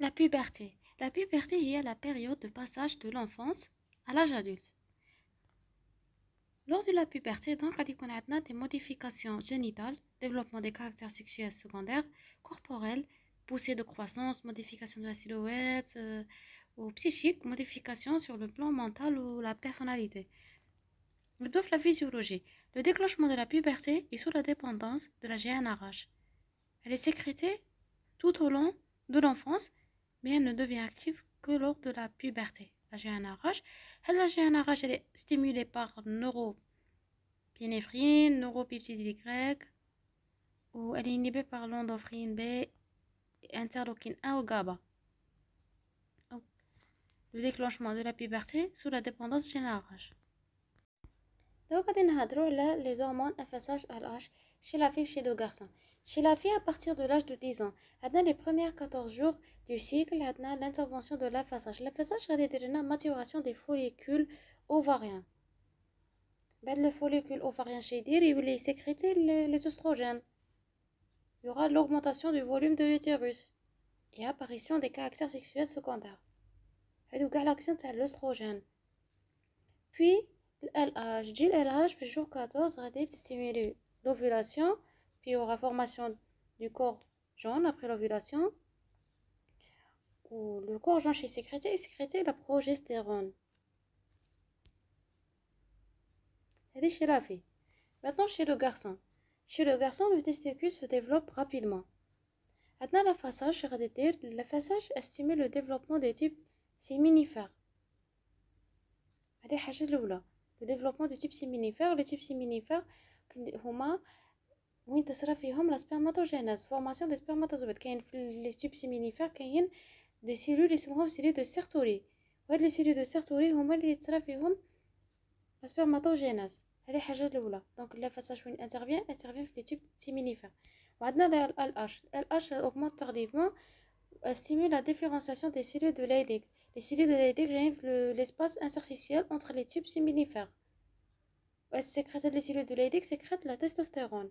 La puberté. La puberté est la période de passage de l'enfance à l'âge adulte. Lors de la puberté, donc, on a des modifications génitales, développement des caractères sexuels secondaires, corporels, poussée de croissance, modification de la silhouette, euh, ou psychique, modification sur le plan mental ou la personnalité. Le la physiologie. Le déclenchement de la puberté est sous la dépendance de la GNRH. Elle est sécrétée tout au long de l'enfance, mais elle ne devient active que lors de la puberté. La GnRH, la GnRH elle est stimulée par neuropinéphrine, neuropeptide Y, ou elle est inhibée par l'endophrine B, interleukine 1 ou GABA. le déclenchement de la puberté sous la dépendance GnRH. Donc غادي chez la fille chez le garçons chez la fille, à partir de l'âge de 10 ans, dans les premiers 14 jours du cycle, l'intervention de la L'affassage غادي يدير la maturation des follicules ovariens. Les ben, le follicule ovarien Dir, ils vont sécréter les oestrogènes. Il y aura l'augmentation du volume de l'utérus et apparition des caractères sexuels secondaires. Et l'action, l'oestrogène. Puis, l'âge. تجي l'LH, jour 14 غادي stimulé l'ovulation aura formation du corps jaune après l'ovulation. Où le corps jaune chez sécrété et sécrété la progestérone. Elle chez la fille. Maintenant chez le garçon. Chez le garçon, le testicule se développe rapidement. Maintenant la façage, la façage stimule le développement des types séminifères. Le développement du type séminifère, le type séminifère, وين تصرا فيهم لا سبيرماتوجينيز فورماسيون دي سبيرماتوزويد كاين في لي سيبسيمينيفير كاين دي سيلول يسموهم سيلول دو سيرتوري وهاد لي سيلول دو سيرتوري هما اللي تصرا فيهم لا سبيرماتوجينيز هذه حاجه الاولى دونك لا فاساج وين انترفيان انترفيان في لي تيب سيمينيفير وعندنا ال اش ال اش اوغمونت تardivement stimule la différenciation des cellules de Leydig. Les cellules de Leydig gèrent l'espace interstitiel entre les tubes séminifères. sécréter les cellules de Leydig sécrètent la testostérone.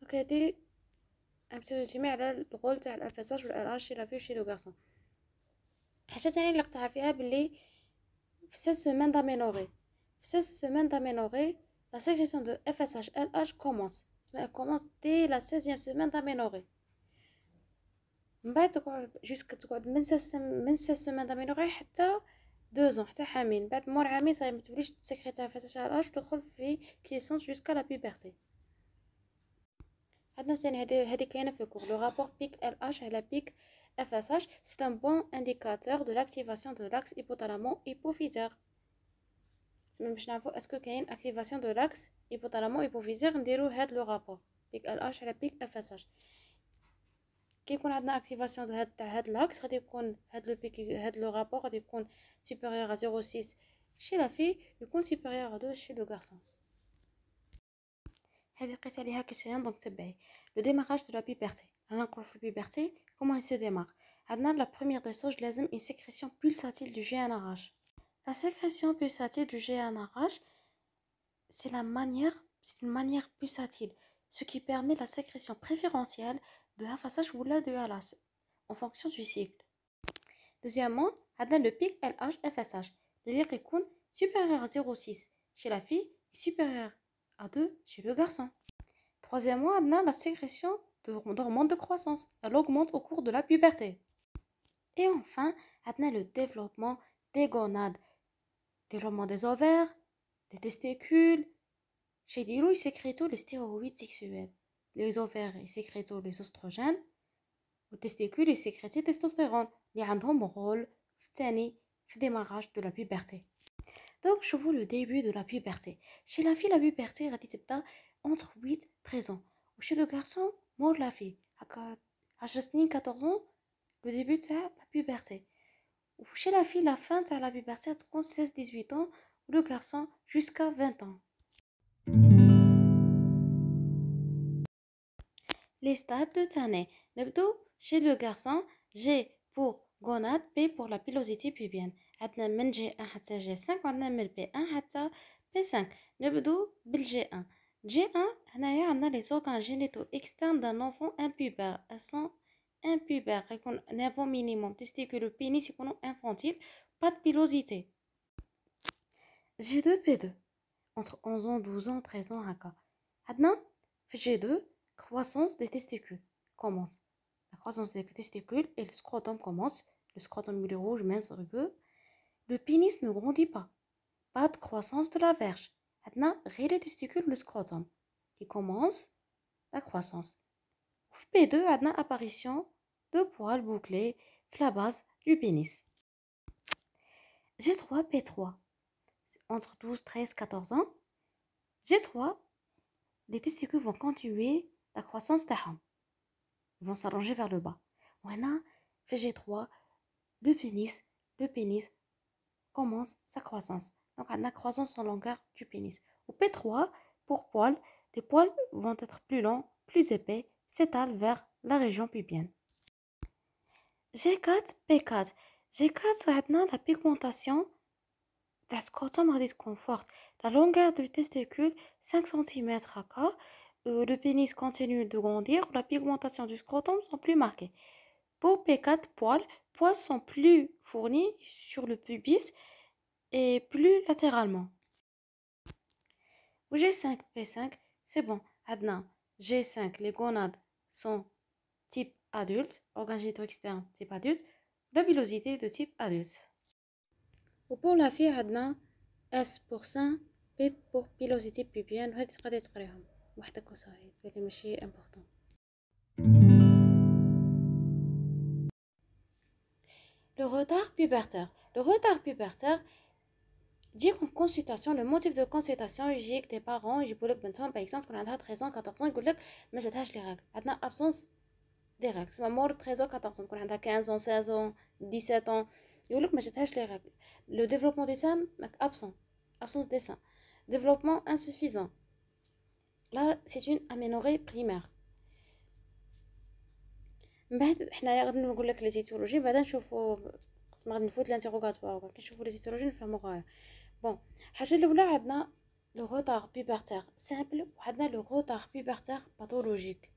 دونك هادي امثله جميع على الغول تاع الانفصاج والاراشي لا فيش لو غارسون حاجه ثانيه اللي قطعها فيها بلي في 16 سيمين دامينوري في 16 سيمين دامينوري لا سيكريسيون دو اف اس اش ال اش كومونس elle commence dès la 16e semaine من بعد تقعد جوسك تقعد من سس من سس سمان دامينوري حتى دوزون حتى عامين بعد مور عامين صاير متوليش تسكريتها في شهر اش تدخل في كيسونس جوسكا لا بيبرتي E le rapport PIC-LH et la PIC-FSH, c'est un bon indicateur de l'activation de l'axe hypothalamo-hypophysaire. Est-ce qu'il y a une activation de l'axe hypothalamo-hypophysaire On le rapport PIC-LH à la PIC-FSH. كي on a une activation de l'axe, 06 chez la fille et supérieur à 2 chez le garçon. Le démarrage de la puberté. Alors qu'on fait puberté, comment il se démarre Adnan, la première des choses, je une sécrétion pulsatile du GnRH La sécrétion pulsatile du c'est la manière, c'est une manière pulsatile, ce qui permet la sécrétion préférentielle de FH ou de LH en fonction du cycle. Deuxièmement, Adnan, le pic LH c'est-à-dire que supérieur à 0,6 chez la fille et supérieur à deux, chez le garçon. Troisièmement, on la sécrétion de d'hormones de croissance. Elle augmente au cours de la puberté. Et enfin, on le développement des gonades, développement des ovaires, des testicules. Chez les loups, ils sécrètent les stéroïdes sexuels. Les ovaires, ils sécrètent les oestrogènes. Les testicules, ils sécrètent testostérones. testostérone. y a un rôle, le démarrage de la puberté. Donc, je vous le début de la puberté. Chez la fille, la puberté, entre 8 et 13 ans. Ou chez le garçon, mort la fille. À 14 ans, le début de la puberté. chez la fille, la fin de la puberté, entre 16-18 ans, ou le garçon, jusqu'à 20 ans. Les stades de Tané. Chez le garçon, G pour gonade, P pour la pilosité pubienne. عندنا من جي 1 حتى جي 5 وعندنا من بي 1 حتى بي 5 نبدو بالجي 1 جي 1 هنايا عندنا لي زوغان جينيتو اكستيرن دان انفون امبوبار اسون امبوبار يكون نافو مينيموم تيستيكول بينيس يكونو انفونتيل با دو بيلوزيتي جي 2 بي 2 entre 11 ans, 12 ans, 13 ans, هكا عندنا في جي 2 croissance des testicules commence. La croissance des testicules et le scrotum commence. Le scrotum il est rouge, mince, rugueux. Le pénis ne grandit pas. Pas de croissance de la verge. Maintenant, les testicules, le scrotum, qui commence la croissance. P2, adna apparition de poils bouclés la base du pénis. G3, P3, entre 12, 13, 14 ans. G3, les testicules vont continuer la croissance rames. Ils vont s'allonger vers le bas. Voilà, fait G3, le pénis, le pénis, commence sa croissance. Donc, à la croissance en longueur du pénis. Au P3, pour poils, les poils vont être plus longs, plus épais, s'étale vers la région pubienne. G4, P4. G4, c'est la pigmentation d'un scrotum à disconfort. La longueur du testicule, 5 cm à cas. Euh, le pénis continue de grandir. La pigmentation du scrotum sont plus marquées. Pour P4 poils, poils sont plus fournis sur le pubis et plus latéralement. G5, P5, c'est bon. Adna, G5, les gonades sont type adulte, organes externe type adulte, la de type adulte. pour la fille, S pour sein, P pour pilosité pubienne, vous important. le retard pubertaire. Le retard pubertaire, j'ai consultation, le motif de consultation, j'ai que tes parents, j'ai pour par exemple, quand on a 13 ans, 14 ans, ils disent, mais j'ai les règles. On a absence des règles. C'est ma mort 13 ans, 14 ans, quand on a 15 ans, 16 ans, 17 ans, ils disent, mais j'ai les règles. Le développement des seins. absent. Absence des seins. Développement insuffisant. Là, c'est une aménorrhée primaire. من بعد حنايا غادي نقول لك لي تيتولوجي بعدا نشوفوا قسم غادي نفوت لانتيغوغاتوار وكا نشوفو لي تيتولوجي نفهمو غايا بون الحاجه الاولى عندنا لو غوتار بيبرتير سامبل وعندنا لو غوتار بيبرتير باثولوجيك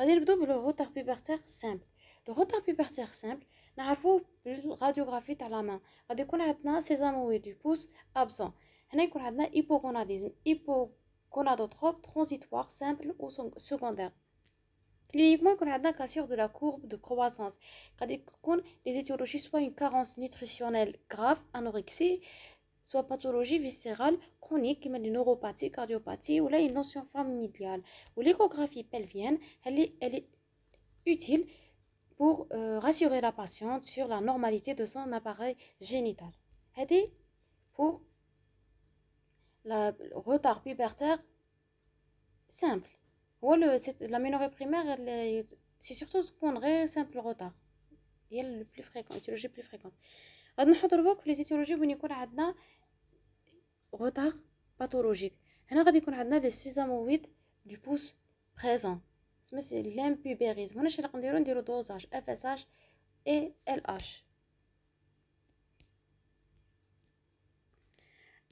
غادي نبداو بلو غوتار بيبرتير سامبل لو غوتار بيبرتير سامبل نعرفوه بالراديوغرافي تاع لا مان غادي يكون عندنا سيزاموي دو بوس ابسون هنا يكون عندنا ايبوكوناديزم ايبوكونادوتروب ترانزيتوار سامبل و سكوندير Cliniquement, il y a de la courbe de croissance. Quand les étiologies soit une carence nutritionnelle grave, anorexie, soit pathologie viscérale chronique, mais une neuropathie, cardiopathie, ou là une notion familiale. Ou l'échographie pelvienne, elle est, elle est utile pour euh, rassurer la patiente sur la normalité de son appareil génital. Elle pour le retard pubertaire simple. La ménoïde primaire, c'est surtout ce qu'on aurait simple retard. C'est la étiologie plus fréquente. Nous avons vu que les étiologies, nous avons un retard pathologique. Nous avons des césamoïdes du pouce présent. C'est l'impubérisme. Nous avons vu le dosage FSH et LH.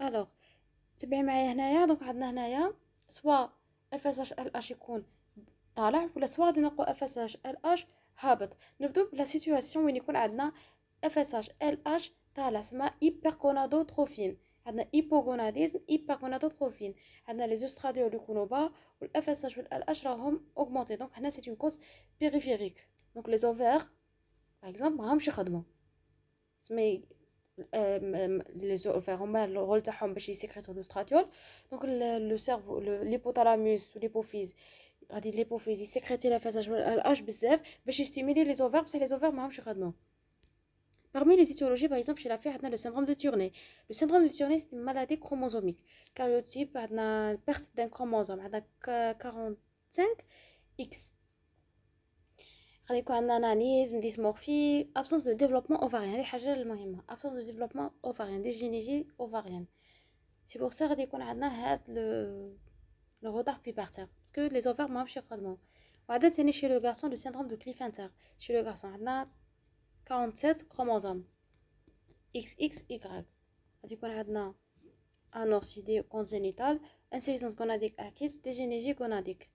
Alors, nous avons vu que les étiologies sont اف اس اش ال اش يكون طالع ولا سوا غادي نقول اف اس اش ال اش هابط نبداو بلا سيتوياسيون وين يكون عندنا اف اس اش ال اش طالع سما هيبركونادوتروفين عندنا ايبوغوناديزم ايبركونادوتروفين عندنا لي زوستراديو اللي يكونوا با والاف اس اش والال اش راهم اوغمونتي دونك هنا سيت اون كوز بيريفيريك دونك لي زوفير باغ اكزومبل راهمش يخدموا سمي Les ovaires, ont le rôle de la homme qui sécrète le stratiole. Donc, le cerveau, l'hypothalamus ou l'hypophysie, l'hypophyse sécrète la fesse HBZ, qui stimule les ovaires, c'est les ovaires, je de Parmi les étiologies, par exemple, chez la fille, on a le syndrome de Turné. Le syndrome de Turné, c'est une maladie chromosomique. Cariotype, il y a perte d'un chromosome, on a 45X. On a dysmorphie, absence de développement ovarien, absence de développement ovarien, C'est pour ça qu'on a le retard puis partir parce que les ovaires marchent chez le On a des chez le garçon le syndrome de Klinefelter, chez le garçon on a 47 chromosomes XXY. On a des cas congénitale, insuffisance gonadique acquise, dégénégie gonadique.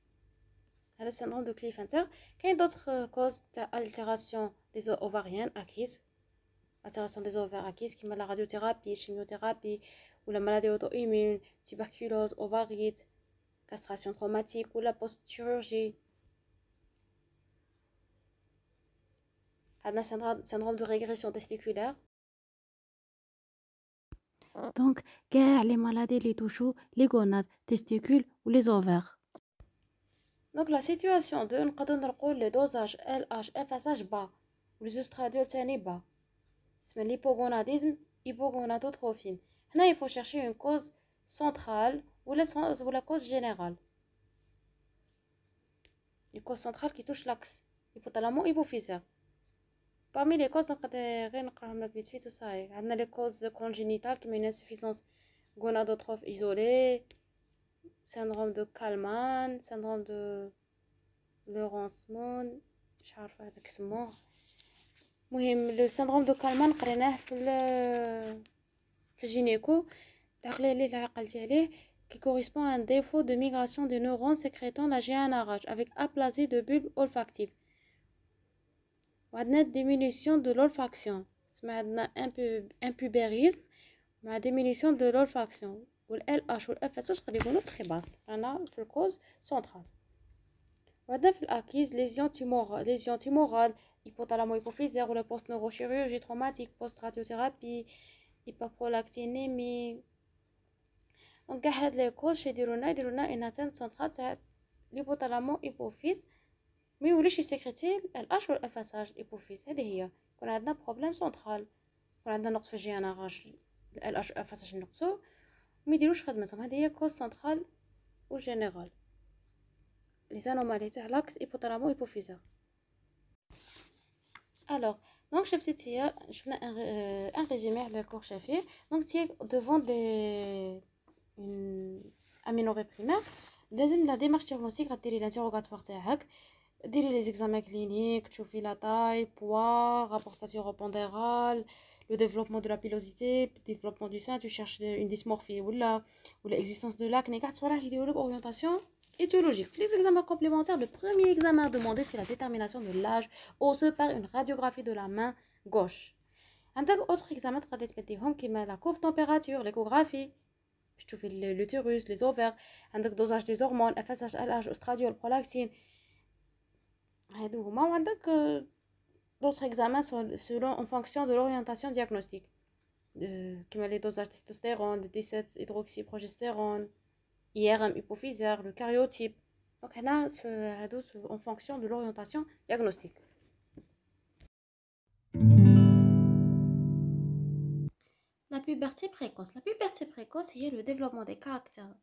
Le syndrome de Cliffhanger, كاين d'autres euh, causes d'altération des ovariennes acquises altération des ovaires acquises qui met la radiothérapie chimiothérapie ou la maladie auto-immune tuberculose ovarite, castration traumatique ou la post-chirurgie Le syndrome de régression testiculaire donc sont les maladies les touchent les gonades testicules ou les ovaires donc la situation de on le dosage LH FSH bas, les estradiol tani bas. C'est l'hypogonadisme hypogonadotrophine. Là, il faut chercher une cause centrale ou la, cause générale. Une cause centrale qui touche l'axe hypothalamo hypophysaire. Parmi les causes, on vite fait tout ça. On a les causes congénitales comme une insuffisance gonadotrophe isolée syndrome de Kalman syndrome de Laurence Moon, syndrome syndrome de Kalman le qui correspond à un défaut de migration des neurones sécrétant la GnRH avec aplasie de bulbes olfactives. une diminution de l'olfaction. a un impubérisme une diminution de l'olfaction. والال اش والاف اس غادي يكونوا في الخباص رانا في الكوز سونترال وهذا في الاكيز ليزيون تيمور ليزيون تيمورال hypothalamo hypophysaire ou la post تروماتيك بوست post radiothérapie hyperprolactinémie دونك هاد لي كوز شي يديرونا يديرونا ان اتان سونترال تاع ليبوتالامو ايبوفيز ما يوليش سيكريتي ال اش والاف اس اش ايبوفيز هذه هي كون عندنا بروبليم سونترال كون عندنا نقص في جي ان ار اش ال اش اف اس اش نقصو ما يديروش خدمتهم هذه هي كوز سنترال جينيرال لي anomalies تاع لاكس hypothalamus hypophysaire alors donc شفتي تيا شفنا ان ريزومي على الكور شافي دونك تيا devant دي une aminorée primaire لازم لا ديمارش ديغنوستيك غديري الانتيروغاتوار تاعك ديري لي زيكزامان كلينيك تشوفي لا تاي بوا رابور ساتيرو بونديرال le développement de la pilosité, le développement du sein, tu cherches une dysmorphie ou l'existence de l'acné, tu la l'idéologue orientation étiologique. Les examens complémentaires, le premier examen demandé, c'est la détermination de l'âge osseux par une radiographie de la main gauche. Un autre examen, qui met la courbe température, l'échographie, je trouve l'utérus, les ovaires, un dosage des hormones, FSH, LH, ostradiol, prolactine. هادو هما que d'autres examens selon, en fonction de l'orientation diagnostique. comme euh, les dosages testostérone, de 17 hydroxyprogestérone, IRM hypophysaire, le cariotype. Donc, on a ce, en fonction de l'orientation diagnostique. La puberté précoce. La puberté précoce, c'est le développement des caractères.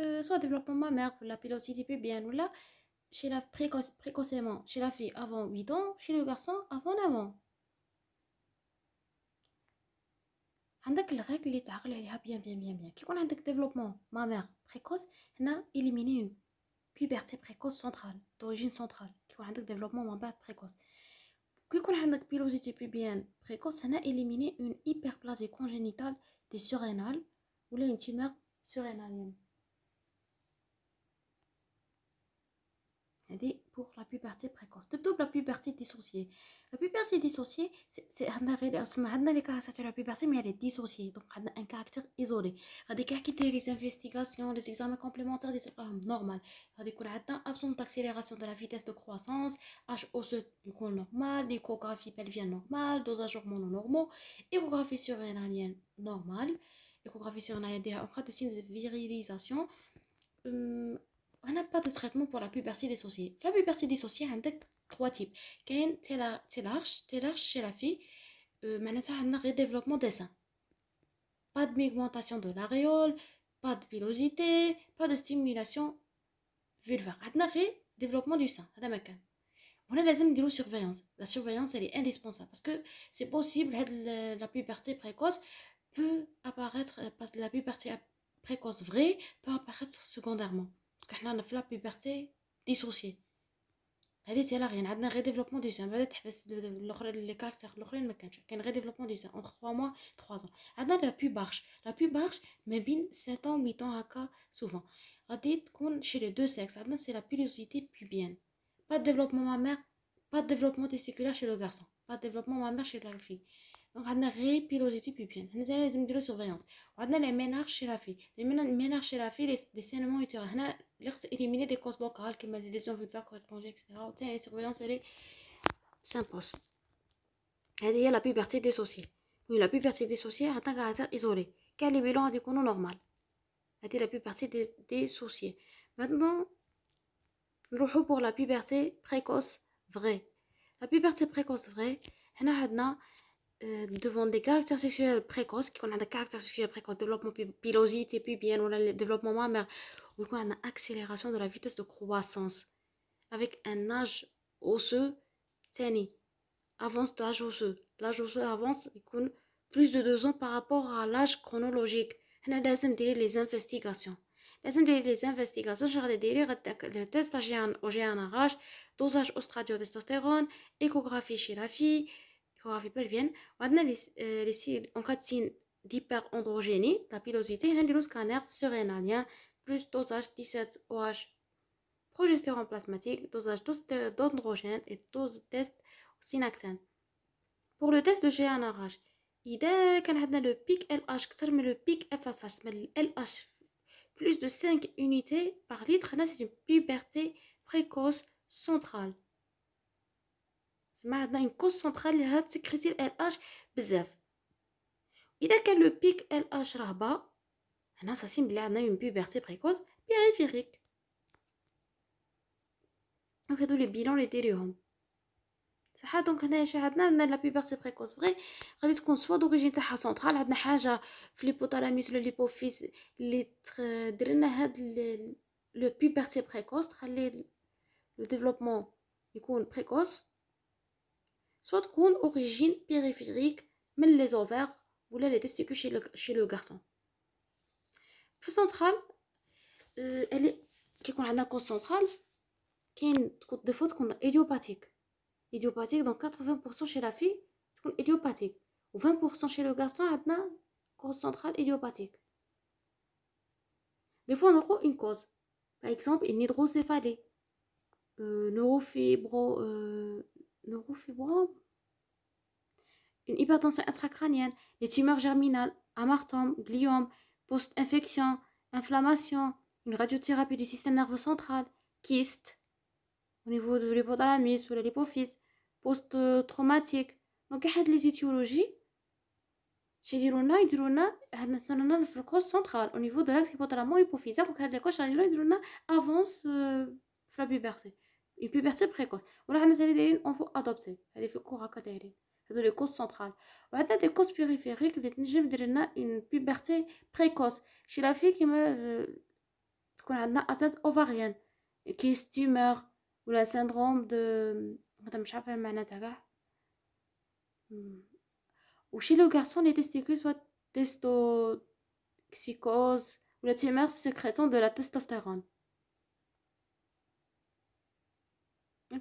Euh, soit développement mammaire, la pilotité pubienne, ou là, Précocement chez la fille avant 8 ans, chez le garçon avant 9 ans. Il y a règle qui est très bien Si on a un développement mammaire précoce, on éliminé une puberté précoce centrale, d'origine centrale, si on a un développement mammaire précoce. Si on a une précoce, on une hyperplasie congénitale des surrénales ou une tumeur surrénalienne. pour la puberté précoce. double la puberté dissociée. La puberté dissociée, c'est un les caractéristiques de la puberté, mais elle est dissociée. Donc, elle a un caractère isolé. Elle a les investigations, les examens complémentaires, des épreuves normales. Elle a absence d'accélération de la vitesse de croissance, HOCE du col normal, échographie pelvienne normale, dosage hormonaux normaux, échographie surrénalienne normale, échographie surrénalienne en cas de signes de virilisation. Hum, on n'a pas de traitement pour la puberté des sourcils. La puberté des sourcils, on a trois types. Il c'est la, c'est large, c'est large chez la fille, il euh, on a un développement des seins. Pas de pigmentation de l'aréole, pas de pilosité, pas de stimulation vulvaire. On a développement du sein. On a besoin de surveillance. La surveillance, elle est indispensable parce que c'est possible, la puberté précoce peut apparaître, parce que la puberté précoce vraie peut apparaître secondairement. Parce qu'on a dans la puberté dissociée, il n'y a rien, on a un redéveloppement du sein, on a un redéveloppement du sein entre 3 mois et 3 ans, on a la puberge, la puberge c'est bien 7 ans, 8 ans souvent, on est chez les deux sexes, C'est la puberté pubienne. pas de développement mammaire, pas de développement testiculaire chez le garçon, pas de développement mammaire chez la fille. On a une répilosité pubienne. Nous avons une surveillance. On a une ménages chez la fille. Les ménages chez la fille, les saignements et les On a éliminé des causes locales qui m'ont des désinvités, etc. La surveillance s'impose. Elle est la puberté des Oui, la puberté des atteint a un caractère isolé. Quel est le bilan normal Elle la puberté des Maintenant, nous avons pour la puberté précoce vraie. La puberté précoce vraie, elle a. Euh, devant des caractères sexuels précoces a des caractères sexuels précoces développement pilosité pubienne le développement mammaire a une accélération de la vitesse de croissance avec un âge osseux tenu, avance d'âge osseux l'âge osseux avance plus de deux ans par rapport à l'âge chronologique La deuxième ديري les investigations les investigations شغادي des غداك لو تيست او dosage ان اغاش échographie chez la fille les On euh, les d'hyper androgénie, la pilosité, il a plus dosage 17OH, progestérone plasmatique, dosage d'androgène et dose test synaxène. Pour le test de GNRH, il y a le pic LH, termine le pic FSH, mais LH, plus de 5 unités par litre, c'est une puberté précoce centrale. زعما عندنا اون كونسونطرال اللي راها تسكريتي ال اش بزاف اذا كان لو بيك ال اش رهبه هنا ساسين بلي عندنا اون بيبرتي بريكوز بيريفيريك وهادو لي بيلون لي ديريهم صح دونك هنايا شي عندنا عندنا لا بيبرتي بريكوز فغي غادي تكون سوا دوريجين تاعها سونترال عندنا حاجه في ليبوتالاميس ولا لي اللي دير لنا هاد لو بيبرتي بريكوز تخلي لو ديفلوبمون يكون بريكوز soit une origine périphérique mais les ovaires ou les testicules chez le, garçon. centrale euh, elle est qui qu'on a une cause centrale qui تكون des fois تكون idiopathique. Idiopathique dans 80% chez la fille, تكون idiopathique ou 20% chez le garçon une cause centrale idiopathique. Des fois on une cause par exemple, une hydrocéphalie, euh, neurofibro, euh, الغرف une hypertension intracrânienne, les tumeurs germinales, amartum, gliome, post-infection, inflammation, une radiothérapie du système nerveux central, kyste au niveau de l'hypothalamus ou de l'hypophyse, post-traumatique. Donc, il y a des étiologies. Chez y a le étiologies central au niveau de l'axe hypothalamo hypophyse Donc, les coches, Dirona, avance euh, la une puberté précoce. On a un certain délai. On veut adopter des facteurs à côté. C'est dans les causes centrales. Ou atteinte des causes périphériques. Des négimes de naître une puberté précoce chez la fille qui me connaît euh, atteinte ovarienne qui est tumeur ou la syndrome de. Notre chef est manager. Ou chez le garçon les testicules soit testoxicose ou la tumeur secrétant de la testostérone.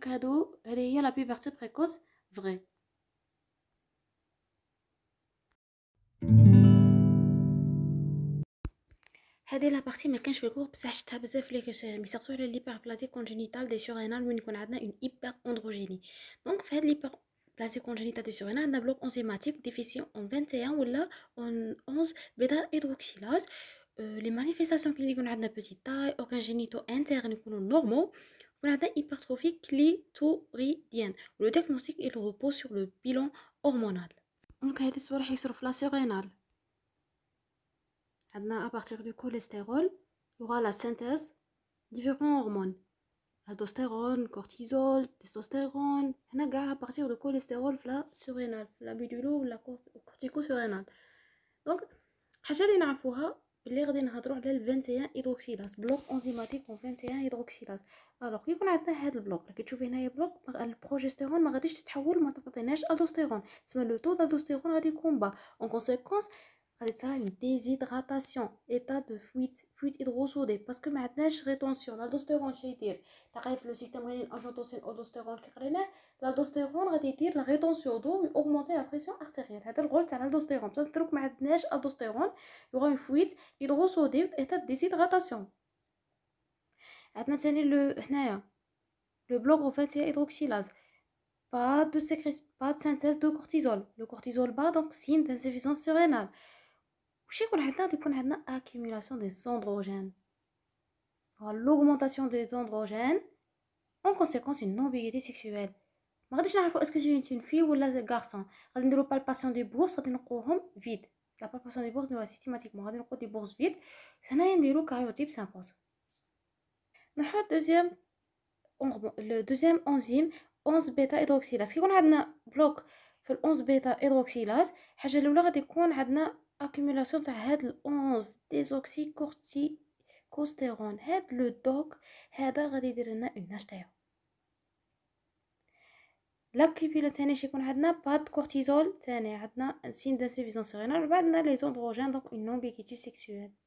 cest elle la puberté précoce, vrai. Elle la partie mécanique, je fais le cours, ça je t'ai fait, c'est-à-dire que c'est l'hyperplasie congénitale des surénales, une hyperandrogénie. Donc, l'hyperplasie congénitale des surénales, un bloc enzymatique déficient en 21 ou en 11, bêta hydroxylase, euh, les manifestations cliniques nous avons petite taille, aucun génito interne nous normal la hypertrophique clitoridienne. Le diagnostic il repose sur le bilan hormonal. Donc des السؤال sur la sérénale. à partir du cholestérol, il y aura la synthèse différents hormones. Aldostérone, cortisol, testostérone. En a à partir du cholestérol في la sérénale, la bidule ou la Donc حاجة اللي نعرفوها بلي غادي نهضروا على ال 21 هيدروكسيلاز بلوك انزيماتيك اون 21 هيدروكسيلاز الوغ كي يكون عندنا هذا البلوك راكي تشوفي هنايا بلوك البروجستيرون ما غاديش تتحول ما تعطيناش الدوستيرون تسمى لو طو دالدوستيرون غادي يكون با اون كونسيكونس ça une déshydratation état de fuite fuite hydrosoudée parce que maintenant rétention l'aldostérone chez dire t'arrive le système rénal angiotensine aldostérone l'aldostérone. l'aldostérone va dire la rétention d'eau mais augmenter la pression artérielle c'est le rôle de l'aldostérone ça truc maintenant aldostérone il y aura une fuite hydrosoudée état de déshydratation maintenant c'est le le bloc en fait c'est l'hydroxylase, pas de, pas de synthèse de cortisol le cortisol bas donc signe d'insuffisance rénale وش يكون عندنا accumulation des androgènes l'augmentation des androgènes en conséquence une ambiguïté sexuelle ما غاديش une fille un garçon غادي palpation des bourses غادي vide la palpation des bourses systématiquement غادي des bourses vides karyotype 50 le deuxième enzyme 11 bêta hydroxylase كيكون عندنا un bloc de 11 bêta hydroxylase غادي يكون عندنا Accumulation de l'11, des oxycorticostérone, le la tête de l'hydrocarbone, de cortisol, tête de l'hydrocarbone, de la tête de l'hydrocarbone, de de